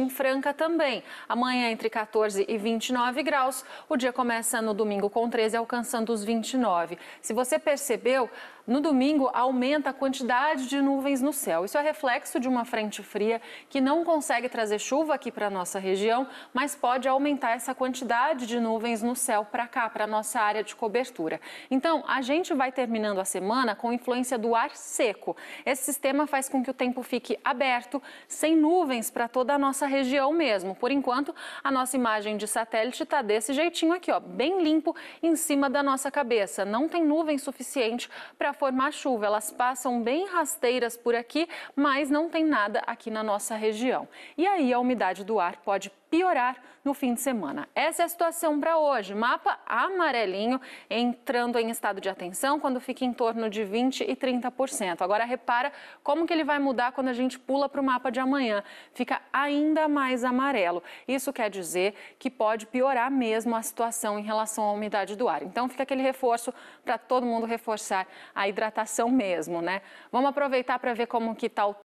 Em Franca também. Amanhã, entre 14 e 29 graus. O dia começa no domingo com 13, alcançando os 29. Se você percebeu, no domingo aumenta a quantidade de nuvens no céu. Isso é reflexo de uma frente fria que não consegue trazer chuva aqui para a nossa região, mas pode aumentar essa quantidade de nuvens no céu para cá, para a nossa área de cobertura. Então, a gente vai terminando a semana com influência do ar seco. Esse sistema faz com que o tempo fique aberto, sem nuvens para toda a nossa nossa região mesmo. Por enquanto, a nossa imagem de satélite está desse jeitinho aqui, ó, bem limpo em cima da nossa cabeça. Não tem nuvem suficiente para formar chuva. Elas passam bem rasteiras por aqui, mas não tem nada aqui na nossa região. E aí a umidade do ar pode piorar no fim de semana. Essa é a situação para hoje. Mapa amarelinho entrando em estado de atenção quando fica em torno de 20 e 30%. Agora repara como que ele vai mudar quando a gente pula para o mapa de amanhã. Fica ainda ainda mais amarelo. Isso quer dizer que pode piorar mesmo a situação em relação à umidade do ar. Então fica aquele reforço para todo mundo reforçar a hidratação mesmo, né? Vamos aproveitar para ver como que tá o